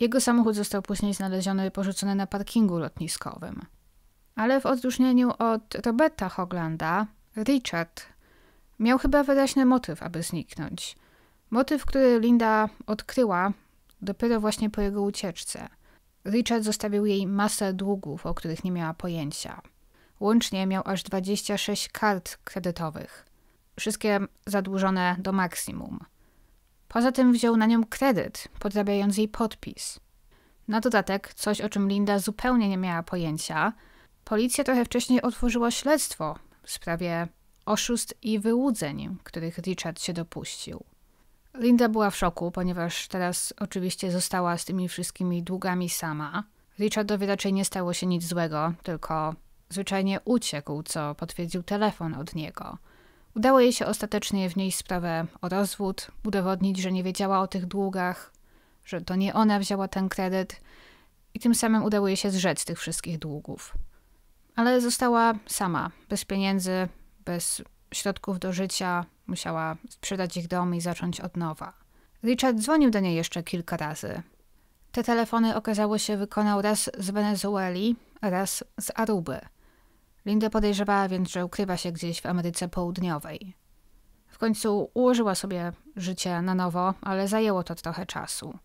Jego samochód został później znaleziony porzucony na parkingu lotniskowym. Ale w odróżnieniu od Roberta Hoglanda, Richard miał chyba wyraźny motyw, aby zniknąć. Motyw, który Linda odkryła dopiero właśnie po jego ucieczce. Richard zostawił jej masę długów, o których nie miała pojęcia. Łącznie miał aż 26 kart kredytowych, wszystkie zadłużone do maksimum. Poza tym wziął na nią kredyt, podrabiając jej podpis. Na dodatek, coś o czym Linda zupełnie nie miała pojęcia, policja trochę wcześniej otworzyła śledztwo w sprawie oszustw i wyłudzeń, których Richard się dopuścił. Linda była w szoku, ponieważ teraz oczywiście została z tymi wszystkimi długami sama. Richardowi raczej nie stało się nic złego, tylko Zwyczajnie uciekł, co potwierdził telefon od niego. Udało jej się ostatecznie wnieść sprawę o rozwód, udowodnić, że nie wiedziała o tych długach, że to nie ona wzięła ten kredyt i tym samym udało jej się zrzec tych wszystkich długów. Ale została sama, bez pieniędzy, bez środków do życia, musiała sprzedać ich dom i zacząć od nowa. Richard dzwonił do niej jeszcze kilka razy. Te telefony okazało się wykonał raz z Wenezueli, raz z Aruby – Linda podejrzewała więc, że ukrywa się gdzieś w Ameryce Południowej. W końcu ułożyła sobie życie na nowo, ale zajęło to trochę czasu.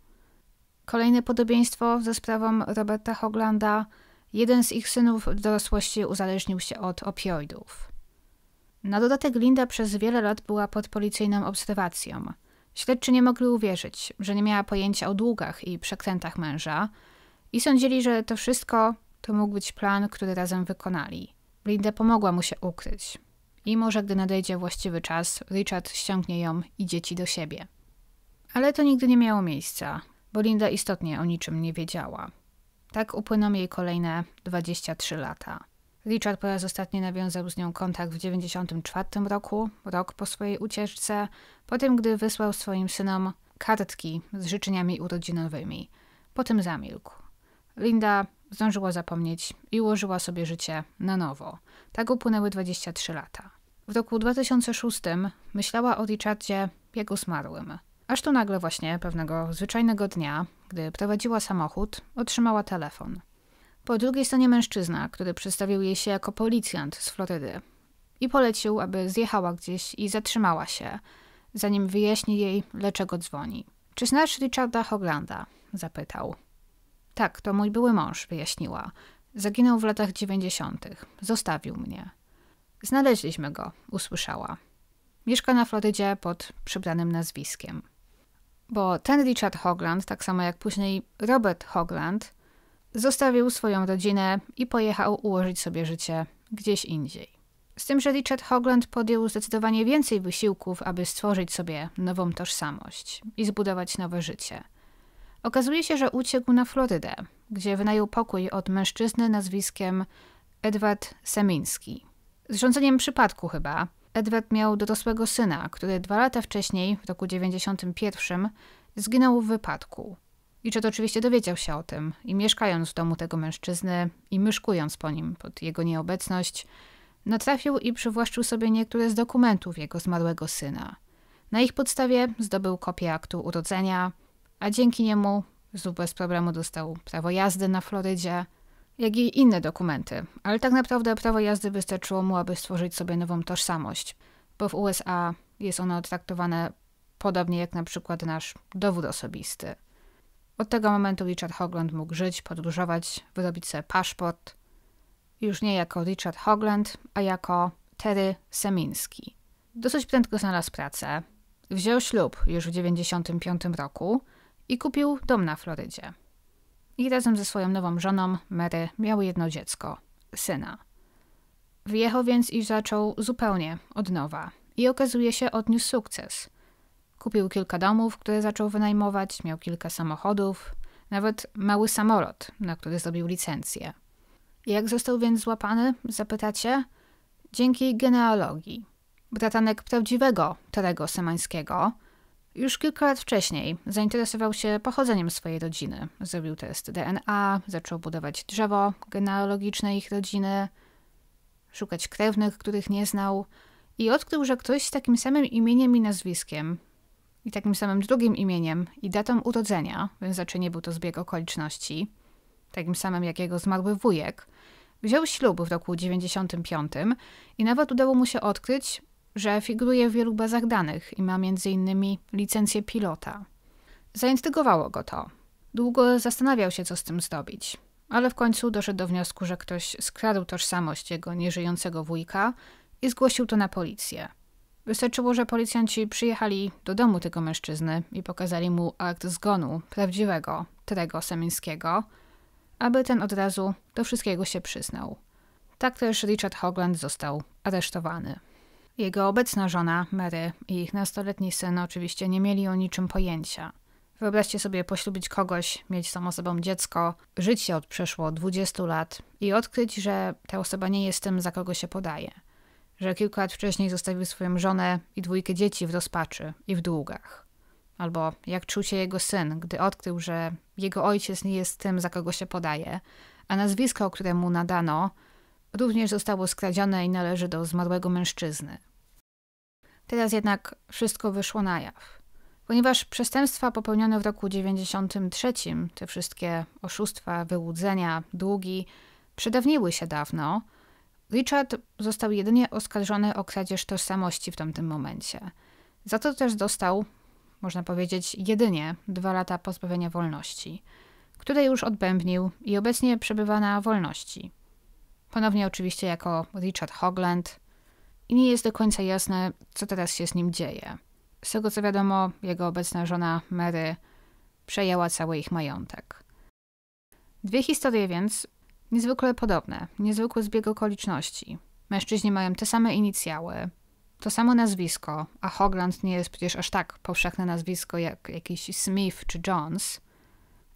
Kolejne podobieństwo ze sprawą Roberta Hoglanda jeden z ich synów w dorosłości uzależnił się od opioidów. Na dodatek Linda przez wiele lat była pod policyjną obserwacją. Śledczy nie mogli uwierzyć, że nie miała pojęcia o długach i przekrętach męża i sądzili, że to wszystko to mógł być plan, który razem wykonali. Linda pomogła mu się ukryć. I może gdy nadejdzie właściwy czas, Richard ściągnie ją i dzieci do siebie. Ale to nigdy nie miało miejsca, bo Linda istotnie o niczym nie wiedziała. Tak upłyną jej kolejne 23 lata. Richard po raz ostatni nawiązał z nią kontakt w 1994 roku, rok po swojej ucieczce, po tym gdy wysłał swoim synom kartki z życzeniami urodzinowymi. Potem zamilkł. Linda zdążyła zapomnieć i ułożyła sobie życie na nowo. Tak upłynęły 23 lata. W roku 2006 myślała o Richardzie jego zmarłym. Aż tu nagle właśnie pewnego zwyczajnego dnia, gdy prowadziła samochód, otrzymała telefon. Po drugiej stronie mężczyzna, który przedstawił jej się jako policjant z Florydy i polecił, aby zjechała gdzieś i zatrzymała się, zanim wyjaśni jej, dlaczego dzwoni. Czy znasz Richarda Hoglanda? zapytał. Tak, to mój były mąż, wyjaśniła. Zaginął w latach dziewięćdziesiątych. Zostawił mnie. Znaleźliśmy go, usłyszała. Mieszka na Florydzie pod przybranym nazwiskiem. Bo ten Richard Hogland, tak samo jak później Robert Hogland, zostawił swoją rodzinę i pojechał ułożyć sobie życie gdzieś indziej. Z tym, że Richard Hogland podjął zdecydowanie więcej wysiłków, aby stworzyć sobie nową tożsamość i zbudować nowe życie – Okazuje się, że uciekł na Florydę, gdzie wynajął pokój od mężczyzny nazwiskiem Edward Semiński. Z rządzeniem przypadku chyba, Edward miał dorosłego syna, który dwa lata wcześniej, w roku 91, zginął w wypadku. Liczet oczywiście dowiedział się o tym i mieszkając w domu tego mężczyzny i myszkując po nim pod jego nieobecność, natrafił i przywłaszczył sobie niektóre z dokumentów jego zmarłego syna. Na ich podstawie zdobył kopię aktu urodzenia, a dzięki niemu Zub bez problemu dostał prawo jazdy na Florydzie, jak i inne dokumenty. Ale tak naprawdę prawo jazdy wystarczyło mu, aby stworzyć sobie nową tożsamość, bo w USA jest ono traktowane podobnie jak na przykład nasz dowód osobisty. Od tego momentu Richard Hogland mógł żyć, podróżować, wyrobić sobie paszport, już nie jako Richard Hogland, a jako Terry Semiński. Dosyć prędko znalazł pracę. Wziął ślub już w 1995 roku – i kupił dom na Florydzie. I razem ze swoją nową żoną, Mary, miał jedno dziecko syna. Wyjechał więc i zaczął zupełnie od nowa. I okazuje się, odniósł sukces. Kupił kilka domów, które zaczął wynajmować, miał kilka samochodów, nawet mały samolot, na który zrobił licencję. Jak został więc złapany, zapytacie? Dzięki genealogii. Bratanek prawdziwego Terego Semańskiego – już kilka lat wcześniej zainteresował się pochodzeniem swojej rodziny. Zrobił test DNA, zaczął budować drzewo genealogiczne ich rodziny, szukać krewnych, których nie znał i odkrył, że ktoś z takim samym imieniem i nazwiskiem i takim samym drugim imieniem i datą urodzenia, więc znaczy nie był to zbieg okoliczności, takim samym jak jego zmarły wujek, wziął ślub w roku 95 i nawet udało mu się odkryć, że figuruje w wielu bazach danych i ma m.in. licencję pilota. Zaintrygowało go to. Długo zastanawiał się, co z tym zrobić, ale w końcu doszedł do wniosku, że ktoś skradł tożsamość jego nieżyjącego wujka i zgłosił to na policję. Wystarczyło, że policjanci przyjechali do domu tego mężczyzny i pokazali mu akt zgonu prawdziwego, tego Semińskiego, aby ten od razu do wszystkiego się przyznał. Tak też Richard Hogland został aresztowany. Jego obecna żona, Mary, i ich nastoletni syn oczywiście nie mieli o niczym pojęcia. Wyobraźcie sobie poślubić kogoś, mieć tą osobą dziecko, żyć się od przeszło 20 lat i odkryć, że ta osoba nie jest tym, za kogo się podaje. Że kilka lat wcześniej zostawił swoją żonę i dwójkę dzieci w rozpaczy i w długach. Albo jak czuł się jego syn, gdy odkrył, że jego ojciec nie jest tym, za kogo się podaje, a nazwisko, które mu nadano, również zostało skradzione i należy do zmarłego mężczyzny. Teraz jednak wszystko wyszło na jaw. Ponieważ przestępstwa popełnione w roku 93, te wszystkie oszustwa, wyłudzenia, długi, przedawniły się dawno, Richard został jedynie oskarżony o kradzież tożsamości w tamtym momencie. Za to też dostał, można powiedzieć, jedynie dwa lata pozbawienia wolności, które już odbębnił i obecnie przebywa na wolności ponownie oczywiście jako Richard Hogland, i nie jest do końca jasne, co teraz się z nim dzieje. Z tego co wiadomo, jego obecna żona Mary przejęła cały ich majątek. Dwie historie więc niezwykle podobne, niezwykły zbieg okoliczności. Mężczyźni mają te same inicjały, to samo nazwisko, a Hogland nie jest przecież aż tak powszechne nazwisko jak jakiś Smith czy Jones.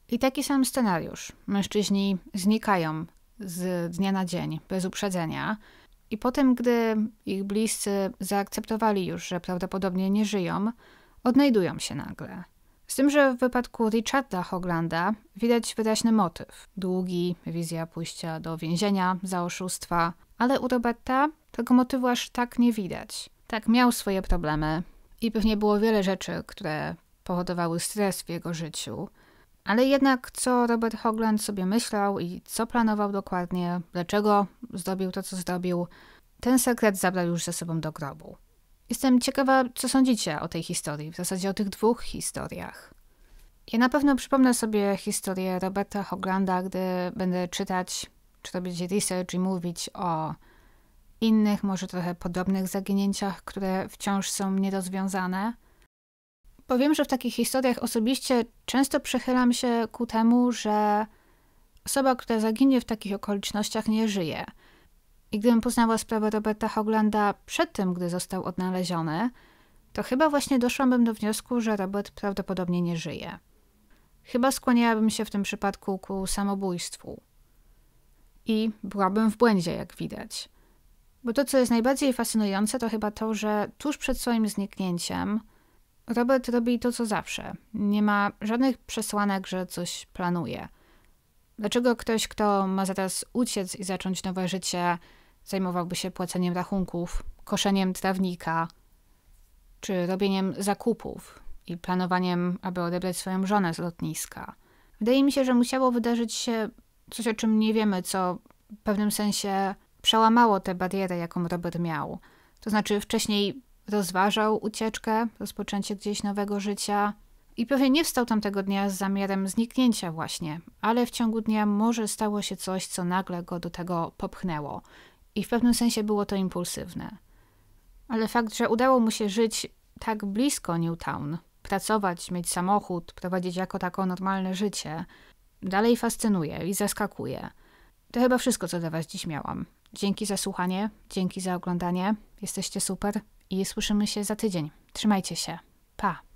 I taki sam scenariusz. Mężczyźni znikają z dnia na dzień, bez uprzedzenia. I po tym, gdy ich bliscy zaakceptowali już, że prawdopodobnie nie żyją, odnajdują się nagle. Z tym, że w wypadku Richarda Hoglanda widać wyraźny motyw. Długi, wizja pójścia do więzienia za oszustwa, ale u Roberta tego motywu aż tak nie widać. Tak, miał swoje problemy i pewnie było wiele rzeczy, które powodowały stres w jego życiu, ale jednak co Robert Hogland sobie myślał i co planował dokładnie, dlaczego zrobił to, co zrobił, ten sekret zabrał już ze sobą do grobu. Jestem ciekawa, co sądzicie o tej historii, w zasadzie o tych dwóch historiach. Ja na pewno przypomnę sobie historię Roberta Hoglanda, gdy będę czytać, czy robić research i mówić o innych, może trochę podobnych zaginięciach, które wciąż są nierozwiązane – Powiem, że w takich historiach osobiście często przychylam się ku temu, że osoba, która zaginie w takich okolicznościach, nie żyje. I gdybym poznała sprawę Roberta Hoglanda przed tym, gdy został odnaleziony, to chyba właśnie doszłabym do wniosku, że Robert prawdopodobnie nie żyje. Chyba skłaniałabym się w tym przypadku ku samobójstwu. I byłabym w błędzie, jak widać. Bo to, co jest najbardziej fascynujące, to chyba to, że tuż przed swoim zniknięciem Robert robi to, co zawsze. Nie ma żadnych przesłanek, że coś planuje. Dlaczego ktoś, kto ma zaraz uciec i zacząć nowe życie, zajmowałby się płaceniem rachunków, koszeniem trawnika, czy robieniem zakupów i planowaniem, aby odebrać swoją żonę z lotniska? Wydaje mi się, że musiało wydarzyć się coś, o czym nie wiemy, co w pewnym sensie przełamało tę barierę, jaką Robert miał. To znaczy, wcześniej rozważał ucieczkę, rozpoczęcie gdzieś nowego życia i pewnie nie wstał tamtego dnia z zamiarem zniknięcia właśnie, ale w ciągu dnia może stało się coś, co nagle go do tego popchnęło i w pewnym sensie było to impulsywne. Ale fakt, że udało mu się żyć tak blisko Newtown, pracować, mieć samochód, prowadzić jako tako normalne życie, dalej fascynuje i zaskakuje. To chyba wszystko, co dla Was dziś miałam. Dzięki za słuchanie, dzięki za oglądanie. Jesteście super i słyszymy się za tydzień. Trzymajcie się. Pa!